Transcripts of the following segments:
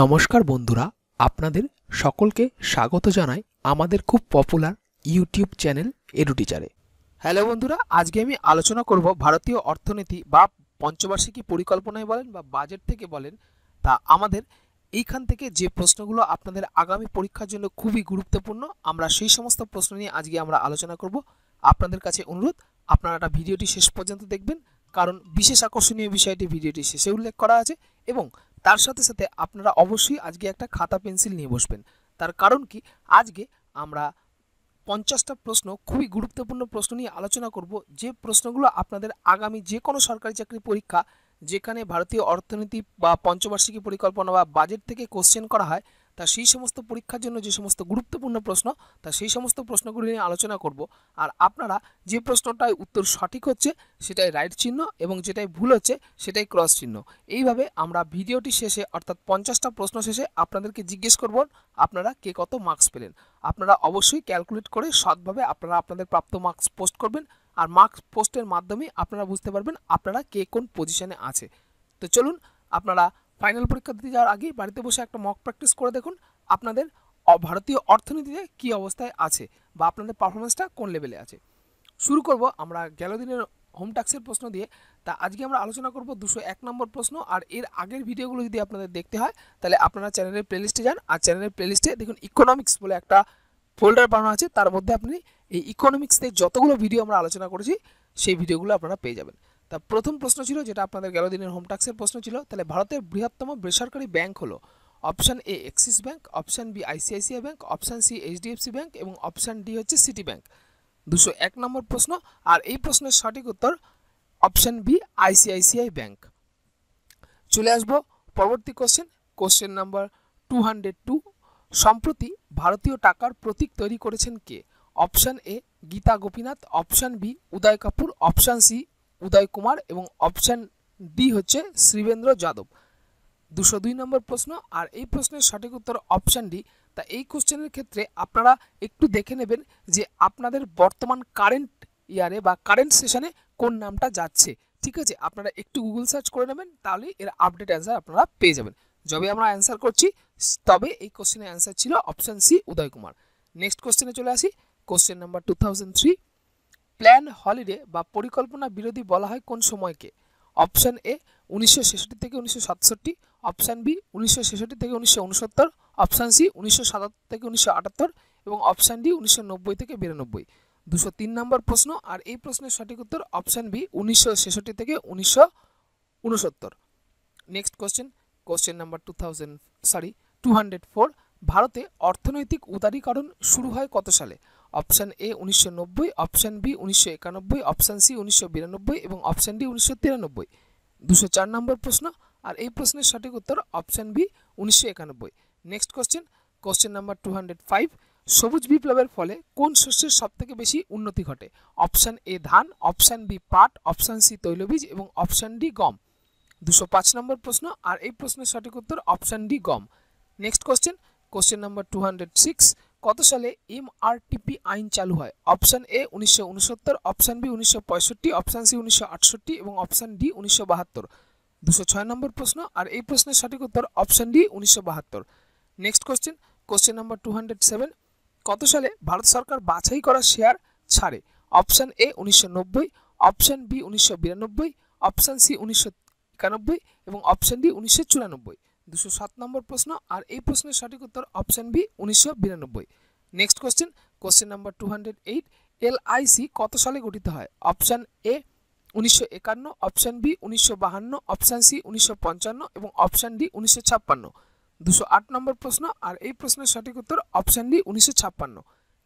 নমস্কার বন্ধুরা আপনাদের সকলকে স্বাগত জানাই আমাদের খুব পপুলার ইউটিউব চ্যানেল এডুটিচারে হ্যালো বন্ধুরা আজকে আমি আলোচনা করব ভারতীয় অর্থনীতি বা পঞ্চবার্ষিকী পরিকল্পনায় বলেন বা বাজেট থেকে বলেন তা আমাদের এইখান থেকে যে প্রশ্নগুলো আপনাদের আগামী পরীক্ষার জন্য খুবই গুরুত্বপূর্ণ আমরা সেই সমস্ত প্রশ্ন নিয়ে আজকে আমরা আলোচনা করব আপনাদের কাছে অনুরোধ আপনারা ভিডিওটি শেষ পর্যন্ত দেখবেন কারণ বিশেষ আকর্ষণীয় বিষয়টি ভিডিওটি শেষে উল্লেখ করা আছে এবং তার সাথে সাথে আপনারা অবশ্যই আজকে একটা খাতা পেন্সিল নিয়ে বসবেন তার কারণ কি আজকে আমরা পঞ্চাশটা প্রশ্ন খুবই গুরুত্বপূর্ণ প্রশ্ন নিয়ে আলোচনা করব যে প্রশ্নগুলো আপনাদের আগামী যে কোনো সরকারি চাকরি পরীক্ষা যেখানে ভারতীয় অর্থনীতি বা পঞ্চবার্ষিকী পরিকল্পনা বা বাজেট থেকে কোশ্চেন করা হয় তা সেই সমস্ত পরীক্ষার জন্য যে সমস্ত গুরুত্বপূর্ণ প্রশ্ন তা সেই সমস্ত প্রশ্নগুলি নিয়ে আলোচনা করব আর আপনারা যে প্রশ্নটায় উত্তর সঠিক হচ্ছে সেটাই রাইট চিহ্ন এবং যেটাই ভুল হচ্ছে সেটাই ক্রস চিহ্ন এইভাবে আমরা ভিডিওটি শেষে অর্থাৎ পঞ্চাশটা প্রশ্ন শেষে আপনাদেরকে জিজ্ঞেস করব আপনারা কে কত মার্কস পেলেন আপনারা অবশ্যই ক্যালকুলেট করে সৎভাবে আপনারা আপনাদের প্রাপ্ত মার্কস পোস্ট করবেন আর মার্কস পোস্টের মাধ্যমে আপনারা বুঝতে পারবেন আপনারা কে কোন পজিশনে আছে তো চলুন আপনারা ফাইনাল পরীক্ষা দিতে যাওয়ার আগে বাড়িতে বসে একটা মক প্র্যাকটিস করে দেখুন আপনাদের ভারতীয় অর্থনীতিতে কি অবস্থায় আছে বা আপনাদের পারফরমেন্সটা কোন লেভেলে আছে শুরু করব আমরা গেল দিনের হোম ট্যাক্সের প্রশ্ন দিয়ে তা আজকে আমরা আলোচনা করব দুশো এক নম্বর প্রশ্ন আর এর আগের ভিডিওগুলো যদি আপনাদের দেখতে হয় তাহলে আপনারা চ্যানেলের প্লেলিস্টে যান আর চ্যানেলের প্লেলিস্টে দেখুন ইকোনমিক্স বলে একটা ফোল্ডার বানানো আছে তার মধ্যে আপনি এই ইকোনমিক্সতে যতগুলো ভিডিও আমরা আলোচনা করেছি সেই ভিডিওগুলো আপনারা পেয়ে যাবেন তা প্রথম প্রশ্ন ছিল যেটা আপনাদের গেল দিনের হোম ট্যাক্সের প্রশ্ন ছিল তাহলে ভারতের বৃহত্তম বেসরকারি ব্যাংক হলো option A Axis bank option B ICICI bank option C HDFC bank এবং অপশান ডি হচ্ছে সিটি ব্যাংক দুশো এক নম্বর প্রশ্ন আর এই প্রশ্নের সঠিক উত্তর অপশান বি আইসিআইসিআই ব্যাংক চলে আসব পরবর্তী question question number two hundred two সম্প্রতি ভারতীয় টাকার প্রতীক তৈরি করেছেন কে option A Gita Gopinath option B Uday Kapoor option C Uday Kumar এবং অপশান ডি হচ্ছে শ্রীবেন্দ্র যাদব দুশো দুই নম্বর প্রশ্ন আর এই প্রশ্নের সঠিক উত্তর অপশান ডি তা এই কোশ্চেনের ক্ষেত্রে আপনারা একটু দেখে নেবেন যে আপনাদের বর্তমান কারেন্ট ইয়ারে বা কারেন্ট সেশনে কোন নামটা যাচ্ছে ঠিক আছে আপনারা একটু গুগল সার্চ করে নেবেন তাহলেই এর আপডেট অ্যান্সার আপনারা পেয়ে যাবেন যবে আমরা অ্যান্সার করছি তবে এই কোশ্চেনের অ্যান্সার ছিল option C Uday Kumar next কোশ্চেনে চলে আসি question number two thousand three plan holiday বা পরিকল্পনা বিরোধী বলা হয় কোন সময়কে অপশান এ উনিশশো থেকে উনিশশো সাতষট্টি অপশান বি উনিশশো থেকে উনিশশো উনসত্তর অপশান সি উনিশশো সাতাত্তর থেকে উনিশশো আটাত্তর এবং অপশান ডি উনিশশো নব্বই থেকে বিরানব্বই দুশো তিন নম্বর প্রশ্ন আর এই প্রশ্নের সঠিক উত্তর অপশান বি উনিশশো ছেষট্টি থেকে উনিশশো উনসত্তর next question question number two thousand sorry two hundred four ভারতে অর্থনৈতিক উদারীকরণ শুরু হয় কত সালে অপশান এ উনিশশো নব্বই অপশান বি উনিশশো একানব্বই অপশান সি উনিশশো বিরানব্বই এবং অপশান ডি উনিশশো তিরানব্বই দুশো চার নম্বর প্রশ্ন আর এই প্রশ্নের সঠিক উত্তর অপশান বি উনিশশো একানব্বই next question question number two hundred five সবুজ বিপ্লবের ফলে কোন শস্যের সবথেকে বেশি উন্নতি ঘটে অপশান এ ধান অপশান বি পাট অপশান সি তৈলবীজ এবং অপশান ডি গম দুশো পাঁচ নম্বর প্রশ্ন আর এই প্রশ্নের সঠিক উত্তর অপশান ডি গম next question question number two hundred six কত সালে এমআরটিপি আইন চালু হয় অপশান এ উনিশশো উনসত্তর অপশান বি উনিশশো পঁয়ষট্টি অপশান সি উনিশশো আটষট্টি এবং অপশান ডি উনিশশো বাহাত্তর দুশো ছয় নম্বর প্রশ্ন আর এই প্রশ্নের সঠিক উত্তর অপশান ডি উনিশশো বাহাত্তর next question question number two hundred seven কত সালে ভারত সরকার বাছাই করা শেয়ার ছাড়ে অপশান এ উনিশশো নব্বই অপশান বি উনিশশো বিরানব্বই অপশান সি উনিশশো একানব্বই এবং অপশান ডি উনিশশো চুরানব্বই দুশো সাত নম্বর প্রশ্ন আর এই প্রশ্নের সঠিক উত্তর অপশান বি উনিশশো বিরানব্বই next question question number two hundred eight LIC কত সালে গঠিত হয় অপশান এ উনিশশো একান্ন অপশান বি উনিশশো বাহান্ন অপশান সি উনিশশো পঞ্চান্ন এবং অপশান ডি উনিশশো ছাপ্পান্ন দুশো আট নম্বর প্রশ্ন আর এই প্রশ্নের সঠিক উত্তর অপশান ডি উনিশশো ছাপ্পান্ন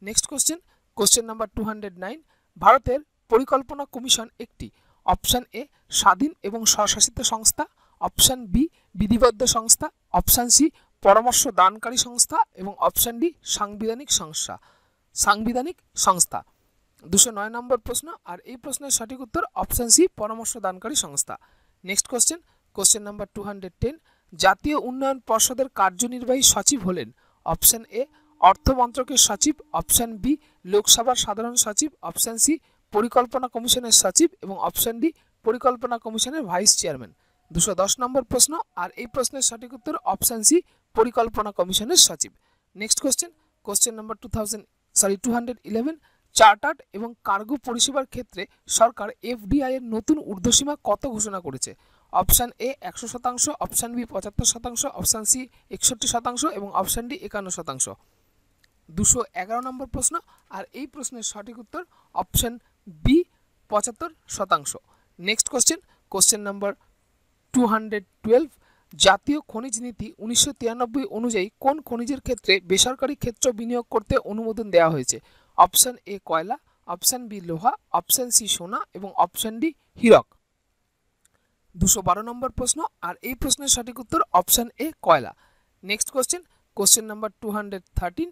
next question question number two hundred nine ভারতের পরিকল্পনা কমিশন একটি অপশান এ স্বাধীন এবং স্বশাসিত সংস্থা অপশান বি বিধিবদ্ধ সংস্থা অপশান সি পরামর্শ দানকারী সংস্থা এবং অপশান ডি সাংবিধানিক সংস্থা সাংবিধানিক সংস্থা দুশো নয় নম্বর প্রশ্ন আর এই প্রশ্নের সঠিক উত্তর অপশান সি পরামর্শ দানকারী সংস্থা next question question number two hundred ten জাতীয় উন্নয়ন পর্ষদের কার্যনির্বাহী সচিব হলেন অপশান এ অর্থমন্ত্রকের সচিব অপশান বি লোকসভার সাধারণ সচিব অপশান সি পরিকল্পনা কমিশনের সচিব এবং অপশান ডি পরিকল্পনা কমিশনের ভাইস চেয়ারম্যান দুশো দশ নম্বর প্রশ্ন আর এই প্রশ্নের সঠিক উত্তর অপশান সি পরিকল্পনা কমিশনের সচিব next question question number two sorry two hundred eleven chartered এবং কার্গো পরিষেবার ক্ষেত্রে সরকার এফডিআই এর নতুন ঊর্ধ্বসীমা কত ঘোষণা করেছে অপশান এ একশো শতাংশ অপশান বি পঁচাত্তর শতাংশ অপশান সি একষট্টি শতাংশ এবং অপশান ডি একান্ন শতাংশ দুশো এগারো নম্বর প্রশ্ন আর এই প্রশ্নের সঠিক উত্তর অপশান বি পঁচাত্তর শতাংশ next question question number two hundred twelve জাতীয় খনিজ নীতি উনিশশো অনুযায়ী কোন খনিজের ক্ষেত্রে বেসরকারি ক্ষেত্র বিনিয়োগ করতে অনুমোদন দেওয়া হয়েছে অপশান এ কয়লা অপশান বি লোহা অপশান সি সোনা এবং অপশান ডি হীরক দুশো বারো নম্বর প্রশ্ন আর এই প্রশ্নের সঠিক উত্তর অপশান এ কয়লা next question question number two hundred thirteen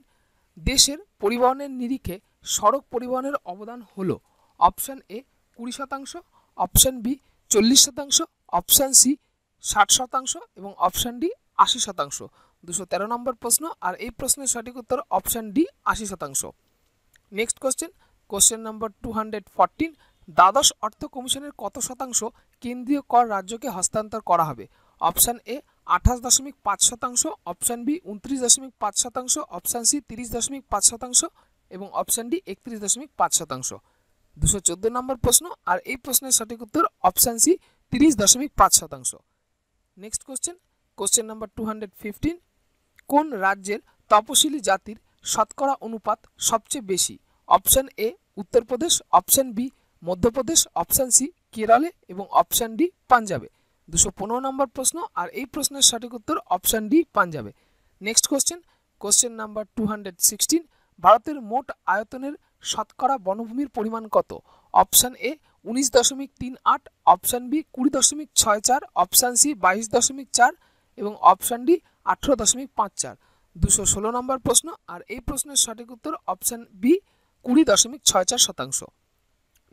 দেশের পরিবহনের নিরিখে সড়ক পরিবহনের অবদান হল অপশান এ কুড়ি শতাংশ অপশান বি চল্লিশ শতাংশ অপশান সি ষাট শতাংশ এবং অপশান ডি আশি শতাংশ দুশো তেরো নম্বর প্রশ্ন আর এই প্রশ্নের সঠিক উত্তর অপশান ডি আশি শতাংশ next question question number two hundred fourteen দ্বাদশ অর্থ কমিশনের কত শতাংশ কেন্দ্রীয় কর রাজ্যকে হস্তান্তর করা হবে অপশান এ আঠাশ দশমিক পাঁচ শতাংশ অপশান বি উনত্রিশ দশমিক পাঁচ শতাংশ অপশান সি তিরিশ দশমিক পাঁচ শতাংশ এবং অপশান ডি একত্রিশ দশমিক পাঁচ শতাংশ দুশো চোদ্দো নম্বর প্রশ্ন আর এই প্রশ্নের সঠিক উত্তর অপশান সি তিরিশ দশমিক পাঁচ শতাংশ next question question number two hundred fifteen কোন রাজ্যের তপশিলি জাতির শতকরা অনুপাত সবচেয়ে বেশি option A Uttar Pradesh option B Madhya Pradesh option C কেরলে এবং অপশান ডি পাঞ্জাবে দুশো পনেরো নম্বর প্রশ্ন আর এই প্রশ্নের সঠিক উত্তর অপশান ডি পাঞ্জাবে next question question number two hundred sixteen ভারতের মোট আয়তনের শতকরা বনভূমির পরিমাণ কত অপশান এ উনিশ দশমিক তিন আট অপশান বি কুড়ি দশমিক ছয় চার অপশান সি বাইশ দশমিক চার এবং অপশান ডি আঠেরো দশমিক পাঁচ চার দুশো ষোলো নম্বর প্রশ্ন আর এই প্রশ্নের সঠিক উত্তর অপশান বি কুড়ি দশমিক ছয় চার শতাংশ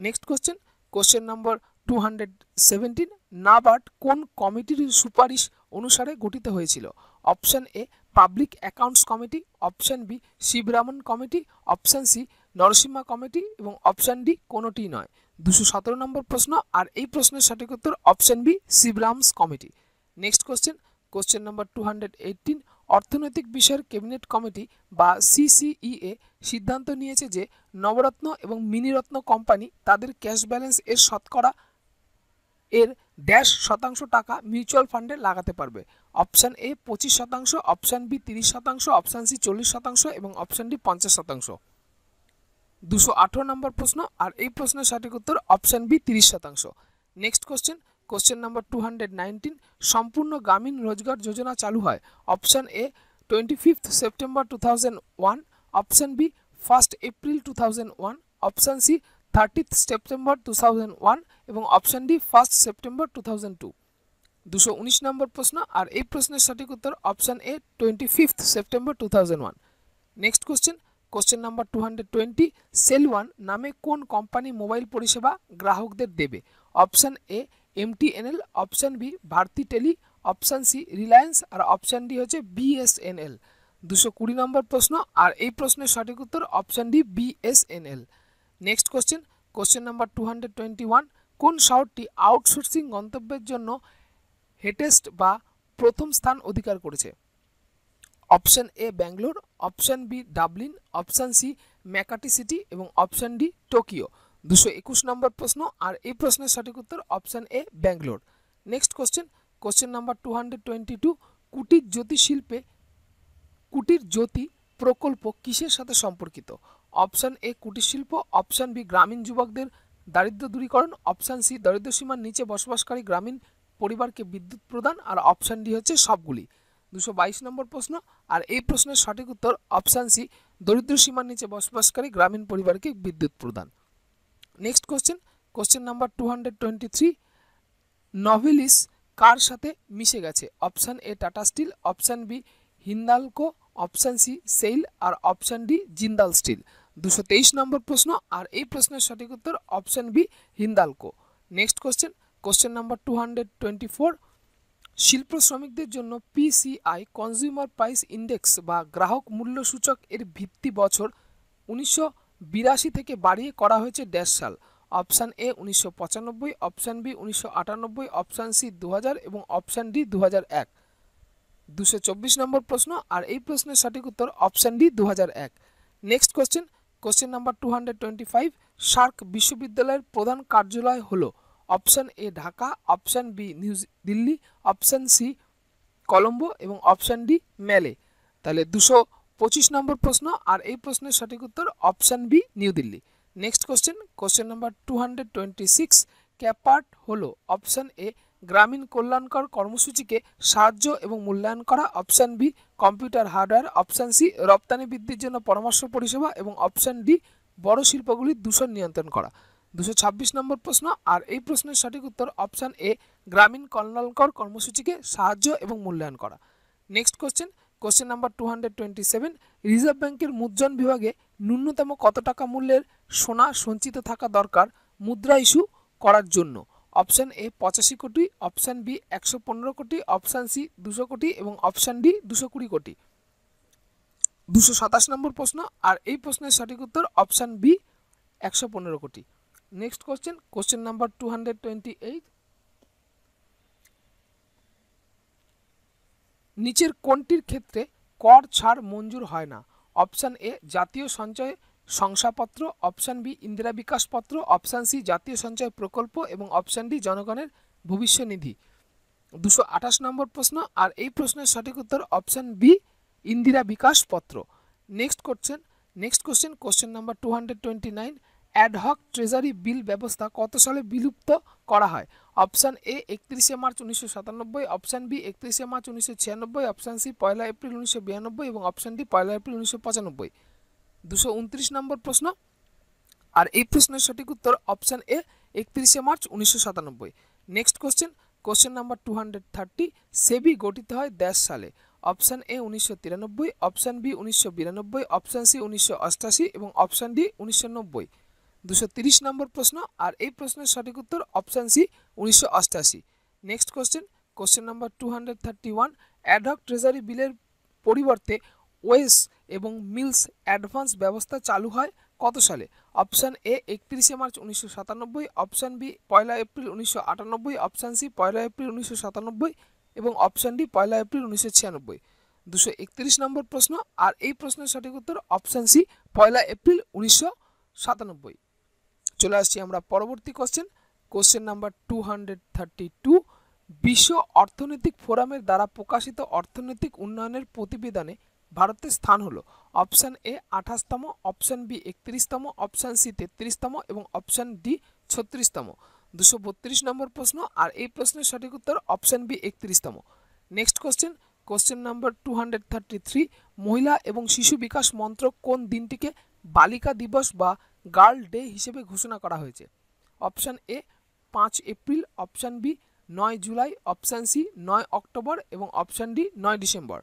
next question question number two hundred seventeen NABARD কোন কমিটির সুপারিশ অনুসারে গঠিত হয়েছিল option A public accounts committee option B Sivaraman committee option C Narasimha committee এবং অপশান ডি কোনোটি নয় দুশো সতেরো নম্বর প্রশ্ন আর এই প্রশ্নের সঠিক উত্তর অপশন বি শিবরামস committee next question question number two hundred eighteen অর্থনৈতিক বিষয়ের ক্যাবিনেট কমিটি বা সিসিইএ সিদ্ধান্ত নিয়েছে যে নবরত্ন এবং মিনিরত্ন কোম্পানি তাদের ক্যাশ ব্যালেন্স এর শতকরা এর ড্যাশ শতাংশ টাকা মিউচুয়াল ফান্ডে লাগাতে পারবে অপশান এ পঁচিশ শতাংশ অপশান বি তিরিশ শতাংশ অপশান সি চল্লিশ শতাংশ এবং অপশান ডি পঞ্চাশ শতাংশ দুশো আঠারো নম্বর প্রশ্ন আর এই প্রশ্নের সঠিক উত্তর অপশান বি তিরিশ শতাংশ next question question number two hundred nineteen Sampoorna Grameen Rozgar Yojana চালু হয় option A twenty fifth September two thousand one option B first April two thousand one option C thirtieth September two thousand one এবং option D first September two thousand two দুশো উনিশ নম্বর প্রশ্ন আর এই প্রশ্নের সঠিক উত্তর option A twenty fifth September two thousand one next question question number two hundred twenty cell one নামে কোন কোম্পানি মোবাইল পরিষেবা গ্রাহকদের দেবে option A M T N L option B Bharti tele option C Reliance আর option D হচ্ছে BSNL দুশো কুড়ি নম্বর প্রশ্ন আর এই প্রশ্নের সঠিক উত্তর option D BSNL next question question number two hundred twenty one কোন শহরটি আউটসোর্সিং গন্তব্যের জন্য হেটেস্ট বা প্রথম স্থান অধিকার করেছে option A Bangalore option B Dublin option C Makati city এবং অপশান ডি টোকিও দুশো একুশ নম্বর প্রশ্ন আর এই প্রশ্নের সঠিক উত্তর option A Bangalore next question question number two hundred twenty two Kutir Jyoti শিল্পে কুটির জ্যোতি প্রকল্প কিসের সাথে সম্পর্কিত অপশান এ কুটির শিল্প অপশান বি গ্রামীণ যুবকদের দারিদ্র দূরীকরণ অপশান সি দারিদ্র সীমার নিচে বসবাসকারী গ্রামীণ পরিবারকে বিদ্যুৎ প্রদান আর অপশান ডি হচ্ছে সবগুলি দুশো নম্বর প্রশ্ন আর এই প্রশ্নের সঠিক উত্তর অপশান সি দরিদ্র সীমার নিচে বসবাসকারী গ্রামীণ পরিবারকে বিদ্যুৎ প্রদান next question question number two hundred twenty three Novelis কার সাথে মিশে গেছে option A Tata steel option B Hindalco option C SAIL আর অপশান ডি জিন্দাল স্টিল দুশো তেইশ নম্বর প্রশ্ন আর এই প্রশ্নের সঠিক উত্তর option B Hindalco next question question number two hundred twenty four শিল্প শ্রমিকদের জন্য পিসিআই কনজিউমার প্রাইস ইন্ডেক্স বা গ্রাহক মূল্য সূচক এর ভিত্তি বছর উনিশশো বিরাশি থেকে বাড়িয়ে করা হয়েছে ড্যাশ সাল অপশান এ উনিশশো পঁচানব্বই অপশান বি উনিশশো আটানব্বই অপশান সি দু এবং অপশান ডি দু এক দুশো চব্বিশ নম্বর প্রশ্ন আর এই প্রশ্নের সঠিক উত্তর অপশান ডি দু এক next question question number two hundred twenty five SAARC বিশ্ববিদ্যালয়ের প্রধান কার্যালয় হলো option A Dhaka option B new Delhi option C Colombo এবং অপশান ডি মেলে তাহলে দুশো পঁচিশ নম্বর প্রশ্ন আর এই প্রশ্নের সঠিক উত্তর option B new Delhi next question question number two hundred twenty six CAPART হল অপশান এ গ্রামীণ কল্যাণকর কর্মসূচিকে সাহায্য এবং মূল্যায়ন করা option B computer hardware option C রপ্তানি বৃদ্ধির জন্য পরামর্শ পরিষেবা এবং অপশান ডি বড় শিল্পগুলির দূষণ নিয়ন্ত্রণ করা দুশো নম্বর প্রশ্ন আর এই প্রশ্নের সঠিক উত্তর অপশান এ গ্রামীণ কল্যাণকর কর্মসূচিকে সাহায্য এবং মূল্যায়ন করা next question question number two reserve ব্যাংকের মুদ্রণ বিভাগে ন্যূনতম কত টাকা মূল্যের সোনা সঞ্চিত থাকা দরকার মুদ্রা ইস্যু করার জন্য অপশান এ পঁচাশি কোটি অপশান বি একশো পনেরো কোটি অপশান সি দুশো কোটি এবং অপশান ডি দুশো কুড়ি কোটি দুশো সাতাশ নম্বর প্রশ্ন আর এই প্রশ্নের সঠিক উত্তর অপশান বি একশো পনেরো কোটি next question question number two hundred twenty eight নিচের কোনটির ক্ষেত্রে কর ছাড় মঞ্জুর হয় না অপশান এ জাতীয় সঞ্চয় শংসাপত্র option B Indira Vikas Patra option C জাতীয় সঞ্চয় প্রকল্প এবং অপশান ডি জনগণের ভবিষ্যনিধি দুশো আঠাশ নম্বর প্রশ্ন আর এই প্রশ্নের সঠিক উত্তর option B Indira Vikas Patra next question next question question number two hundred twenty nine ad hoc treasury bill ব্যবস্থা কত সালে বিলুপ্ত করা হয় অপশান এ একত্রিশে মার্চ উনিশশো সাতানব্বই অপশান বি একত্রিশে মার্চ উনিশশো ছিয়ানব্বই অপশান সি পয়লা এপ্রিল উনিশশো বিরানব্বই এবং অপশান ডি পয়লা এপ্রিল উনিশশো পঁচানব্বই দুশো উনত্রিশ নম্বর প্রশ্ন আর এই প্রশ্নের সঠিক উত্তর অপশান এ একত্রিশে মার্চ উনিশশো সাতানব্বই next question question number two hundred thirty SEBI গঠিত হয় দেশ সালে অপশান এ উনিশশো তিরানব্বই অপশান বি উনিশশো বিরানব্বই অপশান সি উনিশশো অষ্টাশি এবং অপশান ডি উনিশশো নব্বই দুশো তিরিশ নম্বর প্রশ্ন আর এই প্রশ্নের সঠিক উত্তর অপশান সি উনিশশো next question question number two hundred thirty one ad hoc treasury বিলের পরিবর্তে ওয়েস এবং মিলস অ্যাডভান্স ব্যবস্থা চালু হয় কত সালে অপশান এ একত্রিশে মার্চ উনিশশো সাতানব্বই অপশান বি পয়লা এপ্রিল উনিশশো আটানব্বই অপশান সি পয়লা এপ্রিল উনিশশো সাতানব্বই এবং অপশান ডি পয়লা এপ্রিল উনিশশো ছিয়ানব্বই দুশো একত্রিশ নম্বর প্রশ্ন আর এই প্রশ্নের সঠিক উত্তর অপশান সি পয়লা এপ্রিল উনিশশো সাতানব্বই চলে আসছি আমরা পরবর্তী question question number two hundred বিশ্ব অর্থনৈতিক ফোরামের দ্বারা প্রকাশিত অর্থনৈতিক উন্নয়নের প্রতিবেদনে ভারতের স্থান হলো অপশান এ আঠাশতম অপশান বি একত্রিশতম অপশান সি তেত্রিশতম এবং অপশান ডি ছত্রিশতম দুশো বত্রিশ নম্বর প্রশ্ন আর এই প্রশ্নের সঠিক উত্তর অপশান বি একত্রিশতম next question question number two hundred thirty three মহিলা এবং শিশু বিকাশ মন্ত্রক কোন দিনটিকে বালিকা দিবস বা গার্ল ডে হিসেবে ঘোষণা করা হয়েছে অপশান এ পাঁচ এপ্রিল অপশান বি নয় জুলাই অপশান সি নয় অক্টোবর এবং অপশান ডি নয় ডিসেম্বর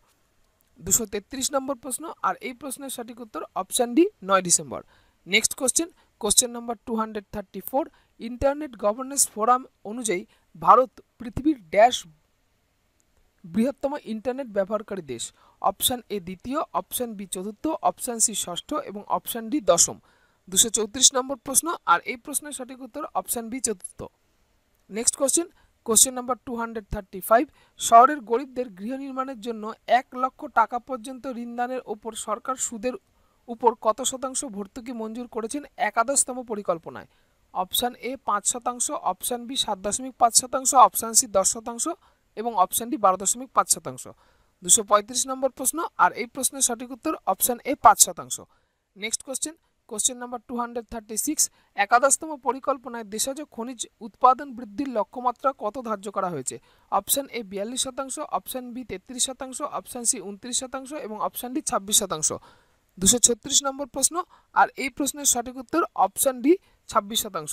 দুশো তেত্রিশ নম্বর প্রশ্ন আর এই প্রশ্নের সঠিক উত্তর অপশান ডি নয় December next question question number two hundred thirty four internet governance forum অনুযায়ী ভারত পৃথিবীর ড্যাশ বৃহত্তম ইন্টারনেট ব্যবহারকারী দেশ অপশান এ দ্বিতীয় অপশান বি চতুর্থ অপশান সি ষষ্ঠ এবং অপশান ডি দশম দুশো চৌত্রিশ নম্বর প্রশ্ন আর এই প্রশ্নের সঠিক উত্তর অপশান বি চতুর্থ next question question number two hundred thirty five শহরের গরিবদের গৃহ নির্মাণের জন্য এক লক্ষ টাকা পর্যন্ত ঋণদানের ওপর সরকার সুদের উপর কত শতাংশ ভর্তুকি মঞ্জুর করেছেন একাদশতম পরিকল্পনায় অপশান এ পাঁচ শতাংশ অপশান বি সাত দশমিক পাঁচ শতাংশ অপশান সি দশ শতাংশ এবং অপশান ডি বারো দশমিক পাঁচ শতাংশ দুশো পঁয়ত্রিশ নম্বর প্রশ্ন আর এই প্রশ্নের সঠিক উত্তর অপশান এ পাঁচ শতাংশ next question question number two hundred thirty six একাদশতম পরিকল্পনায় দেশজ খনিজ উৎপাদন বৃদ্ধির লক্ষ্যমাত্রা কত ধার্য করা হয়েছে অপশান এ বিয়াল্লিশ শতাংশ অপশান বি তেত্রিশ শতাংশ অপশান সি উনত্রিশ শতাংশ এবং অপশান ডি ছাব্বিশ শতাংশ দুশো ছত্রিশ নম্বর প্রশ্ন আর এই প্রশ্নের সঠিক উত্তর অপশান ডি ছাব্বিশ শতাংশ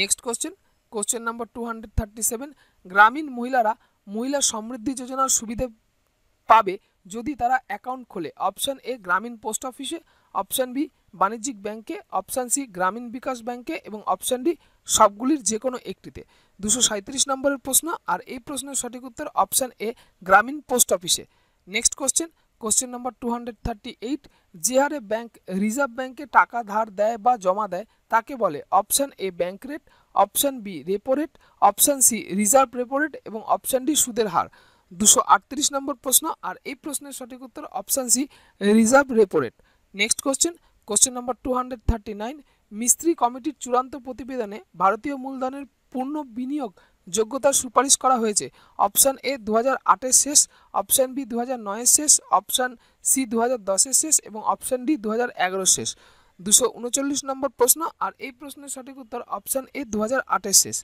next question question number two hundred thirty seven গ্রামীণ মহিলারা মহিলা সমৃদ্ধি যোজনার সুবিধে পাবে যদি তারা অ্যাকাউন্ট খোলে অপশান এ গ্রামীণ পোস্ট অফিসে অপশান বি বাণিজ্যিক ব্যাংকে অপশান সি গ্রামীণ বিকাশ ব্যাংকে এবং অপশান ডি সবগুলির যে কোনো একটিতে দুশো সাঁত্রিশ নম্বরের প্রশ্ন আর এই প্রশ্নের সঠিক উত্তর অপশান এ গ্রামীণ পোস্ট অফিসে next question question number two hundred thirty eight যে হারে ব্যাংক রিজার্ভ ব্যাংকে টাকা ধার দেয় বা জমা দেয় তাকে বলে option A bank rate option B repo rate option C reserve repo rate এবং অপশান ডি সুদের হার দুশো আটত্রিশ নম্বর প্রশ্ন আর এই প্রশ্নের সঠিক উত্তর option C reserve repo rate next question question number two hundred thirty nine Mistry কমিটির চূড়ান্ত প্রতিবেদনে ভারতীয় মূলধনের পূর্ণ বিনিয়োগ যোগ্যতার সুপারিশ করা হয়েছে অপশান এ দু হাজার শেষ অপশান বি দু হাজার শেষ অপশান সি দু হাজার শেষ এবং অপশান ডি দু হাজার শেষ দুশো উনচল্লিশ নম্বর প্রশ্ন আর এই প্রশ্নের সঠিক উত্তর অপশান এ দু হাজার শেষ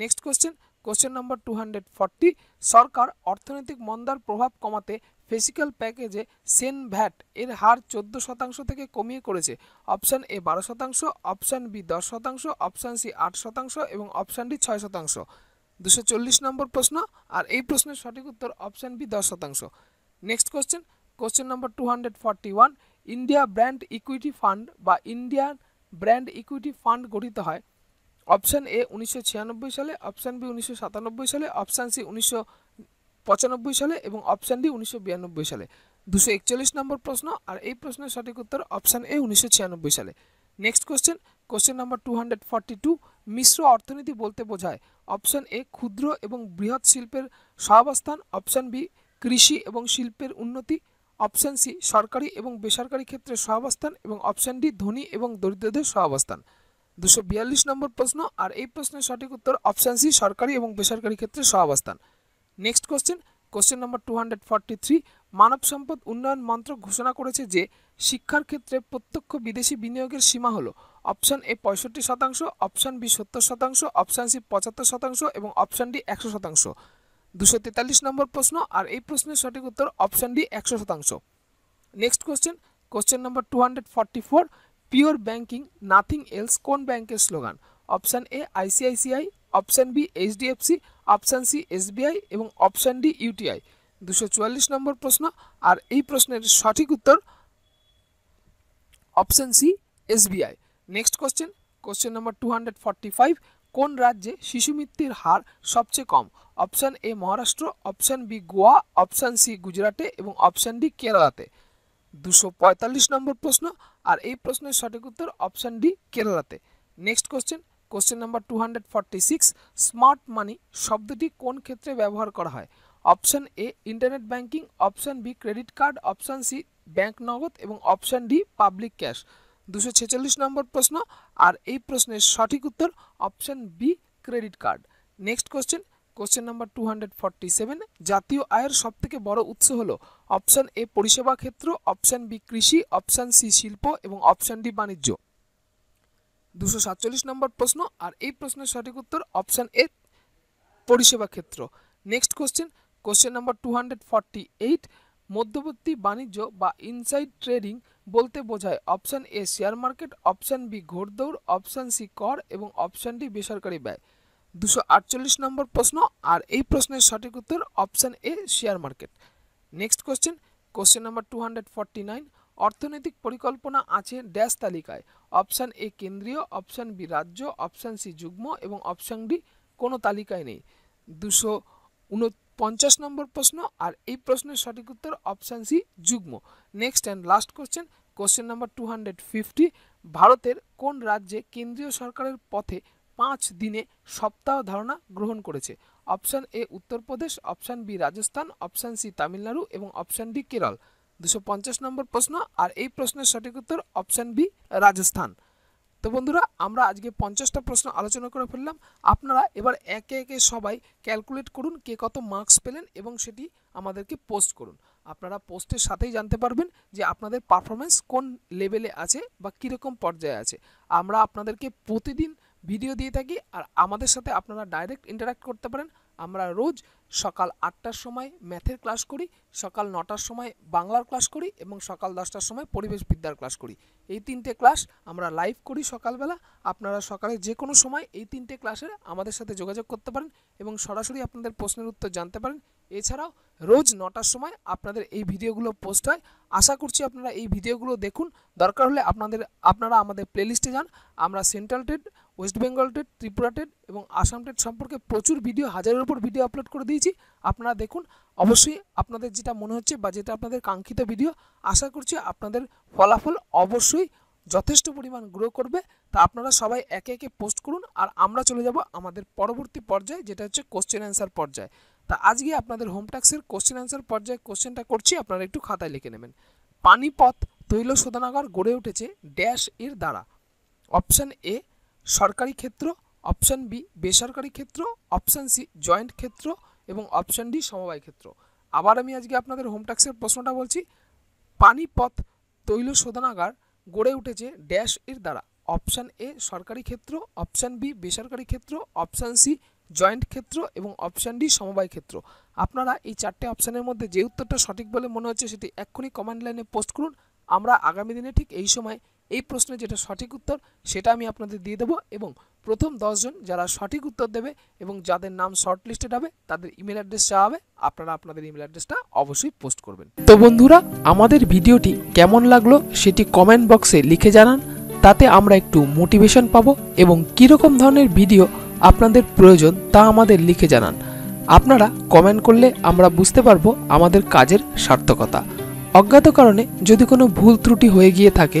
next question question number two hundred forty সরকার অর্থনৈতিক মন্দার প্রভাব কমাতে ফিজিক্যাল প্যাকেজে সেন ভ্যাট এর হার চোদ্দ শতাংশ থেকে কমিয়ে করেছে অপশান এ বারো শতাংশ অপশান বি দশ শতাংশ অপশান সি আট শতাংশ এবং অপশান ডি ছয় শতাংশ দুশো চল্লিশ নম্বর প্রশ্ন আর এই প্রশ্নের সঠিক উত্তর অপশান বি দশ শতাংশ next question question number two hundred forty one India brand equity fund বা ইন্ডিয়ান ব্র্যান্ড ইকুইটি ফান্ড গঠিত হয় অপশান এ উনিশশো সালে অপশান বি উনিশশো সাতানব্বই সালে অপশান সি উনিশশো পঁচানব্বই সালে এবং অপশান ডি উনিশশো সালে দুশো একচল্লিশ নম্বর প্রশ্ন আর এই প্রশ্নের সঠিক উত্তর অপশান এ উনিশশো সালে next question question number two hundred forty two মিশ্র অর্থনীতি বলতে বোঝায় অপশান এ ক্ষুদ্র এবং বৃহৎ শিল্পের সহাবস্থান অপশান বি কৃষি এবং শিল্পের উন্নতি অপশান সি সরকারি এবং বেসরকারি ক্ষেত্রে সহাবস্থান এবং অপশান ডি ধনী এবং দরিদ্রদের সহাবস্থান দুশো বিয়াল্লিশ নম্বর প্রশ্ন আর এই প্রশ্নের সঠিক উত্তর অপশান সি সরকারি এবং বেসরকারি ক্ষেত্রে সহাবস্থান next question question number two hundred three মানব সম্পদ উন্নয়ন মন্ত্রক ঘোষণা করেছে যে শিক্ষার ক্ষেত্রে প্রত্যক্ষ বিদেশি বিনিয়োগের সীমা হলো অপশান এ পঁয়ষট্টি শতাংশ অপশান বি সত্তর শতাংশ অপশান সি পঁচাত্তর শতাংশ এবং অপশান ডি একশো শতাংশ দুশো তেতাল্লিশ নম্বর প্রশ্ন আর এই প্রশ্নের সঠিক উত্তর অপশান ডি একশো শতাংশ next question question number two hundred forty four pure banking nothing else কোন ব্যাংকের slogan option A ICICI option B HDFC option C SBI এবং অপশান ডি ইউটিআই দুশো চুয়াল্লিশ নম্বর প্রশ্ন আর এই প্রশ্নের সঠিক উত্তর option C SBI next question question number two hundred forty five কোন রাজ্যে শিশু মৃত্যুর হার সবচেয়ে কম option A Maharashtra option B Goa option C গুজরাটে এবং অপশান ডি কেরালাতে দুশো পঁয়তাল্লিশ নম্বর প্রশ্ন আর এই প্রশ্নের সঠিক উত্তর অপশান ডি কেরালাতে next question question number two smart money শব্দটি কোন ক্ষেত্রে ব্যবহার করা হয় option A internet banking option B credit card option C bank নগদ এবং অপশান ডি পাবলিক ক্যাশ দুশো ছেচল্লিশ নম্বর প্রশ্ন আর এই প্রশ্নের সঠিক উত্তর option B credit card next question question number two জাতীয় আয়ের সবথেকে বড় উৎস হল অপশান এ পরিষেবা ক্ষেত্র অপশান বি কৃষি অপশান সি শিল্প এবং অপশান ডি বাণিজ্য দুশো সাতচল্লিশ নম্বর প্রশ্ন আর এই প্রশ্নের সঠিক উত্তর অপশান এ পরিষেবা ক্ষেত্র next question question number two hundred forty eight মধ্যবর্তী বাণিজ্য বা ইনসাইড ট্রেডিং বলতে বোঝায় option A share market option B ঘোড়দৌড় অপশান সি কর এবং অপশান ডি বেসরকারি ব্যয় দুশো আটচল্লিশ নম্বর প্রশ্ন আর এই প্রশ্নের সঠিক উত্তর option A share market next question question number two hundred forty nine অর্থনৈতিক পরিকল্পনা আছে ড্যাশ তালিকায় অপশান এ কেন্দ্রীয় অপশান বি রাজ্য অপশান সি যুগ্ম এবং অপশান ডি কোনো তালিকায় নেই দুশো উনপঞ্চাশ নম্বর প্রশ্ন আর এই প্রশ্নের সঠিক উত্তর অপশান সি যুগ্ম next and last question question number two hundred fifty ভারতের কোন রাজ্যে কেন্দ্রীয় সরকারের পথে পাঁচ দিনে সপ্তাহ ধারণা গ্রহণ করেছে option A Uttar Pradesh option B Rajasthan option C Tamil Nadu এবং অপশান ডি কেরল দুশো নম্বর প্রশ্ন আর এই প্রশ্নের সঠিক উত্তর অপশান বি রাজস্থান তো বন্ধুরা আমরা আজকে পঞ্চাশটা প্রশ্ন আলোচনা করে ফেললাম আপনারা এবার একে একে সবাই ক্যালকুলেট করুন কে কত মার্কস পেলেন এবং সেটি আমাদেরকে পোস্ট করুন আপনারা পোস্টের সাথেই জানতে পারবেন যে আপনাদের পারফরমেন্স কোন লেভেলে আছে বা কীরকম পর্যায়ে আছে আমরা আপনাদেরকে প্রতিদিন ভিডিও দিয়ে থাকি আর আমাদের সাথে আপনারা ডাইরেক্ট ইন্টারাক্ট করতে পারেন আমরা রোজ সকাল আটটার সময় ম্যাথের ক্লাস করি সকাল নটার সময় বাংলার ক্লাস করি এবং সকাল দশটার সময় পরিবেশ বিদ্যার ক্লাস করি এই তিনটে ক্লাস আমরা লাইভ করি সকালবেলা আপনারা সকালে যে কোনো সময় এই তিনটে ক্লাসের আমাদের সাথে যোগাযোগ করতে পারেন এবং সরাসরি আপনাদের প্রশ্নের উত্তর জানতে পারেন এছাড়াও রোজ নটার সময় আপনাদের এই ভিডিওগুলো পোস্ট হয় আশা করছি আপনারা এই ভিডিওগুলো দেখুন দরকার হলে আপনাদের আপনারা আমাদের প্লেলিস্টে যান আমরা central trade West Bengal TET Tripura TET এবং আসাম টেট সম্পর্কে প্রচুর ভিডিও হাজারের উপর ভিডিও আপলোড করে দিয়েছি আপনারা দেখুন অবশ্যই আপনাদের যেটা মনে হচ্ছে বা যেটা আপনাদের কাঙ্ক্ষিত ভিডিও আশা করছি আপনাদের ফলাফল অবশ্যই যথেষ্ট পরিমাণ গ্রো করবে তা আপনারা সবাই একে একে পোস্ট করুন আর আমরা চলে যাব আমাদের পরবর্তী পর্যায়ে যেটা হচ্ছে কোশ্চেন অ্যান্সার পর্যায়ে তা আজকে আপনাদের হোম কোশ্চেন অ্যান্সার পর্যায়ে কোশ্চেনটা করছি আপনারা একটু খাতায় লিখে নেবেন পানিপথ তৈল শোধনাগার গড়ে উঠেছে ড্যাশ এর দ্বারা অপশান এ সরকারি ক্ষেত্র অপশান বি বেসরকারি ক্ষেত্র অপশান সি জয়েন্ট ক্ষেত্র এবং অপশান ডি সমবায় ক্ষেত্র আবার আমি আজকে আপনাদের হোম ট্যাক্সের প্রশ্নটা বলছি পানিপথ তৈল শোধনাগার গড়ে উঠেছে ড্যাশ এর দ্বারা অপশান এ সরকারি ক্ষেত্র অপশান বি বেসরকারি ক্ষেত্র অপশান সি জয়েন্ট ক্ষেত্র এবং অপশান ডি সমবায় ক্ষেত্র আপনারা এই চারটে অপশানের মধ্যে যে উত্তরটা সঠিক বলে মনে হচ্ছে সেটি এক্ষুনি কমেন্ট লাইনে পোস্ট করুন আমরা আগামী দিনে ঠিক এই সময় এই প্রশ্নের যেটা সঠিক উত্তর সেটা আমি আপনাদের দিয়ে দেবো এবং প্রথম দশজন যারা সঠিক উত্তর দেবে এবং যাদের নাম শর্ট লিস্টেড হবে তাদের ইমেল অ্যাড্রেস চাওয়া হবে আপনারা আপনাদের ইমেল অ্যাড্রেসটা অবশ্যই পোস্ট করবেন তো বন্ধুরা আমাদের ভিডিওটি কেমন লাগলো সেটি কমেন্ট বক্সে লিখে জানান তাতে আমরা একটু মোটিভেশন পাবো এবং কীরকম ধরনের ভিডিও আপনাদের প্রয়োজন তা আমাদের লিখে জানান আপনারা কমেন্ট করলে আমরা বুঝতে পারবো আমাদের কাজের সার্থকতা অজ্ঞাত কারণে যদি কোনো ভুল ত্রুটি হয়ে গিয়ে থাকে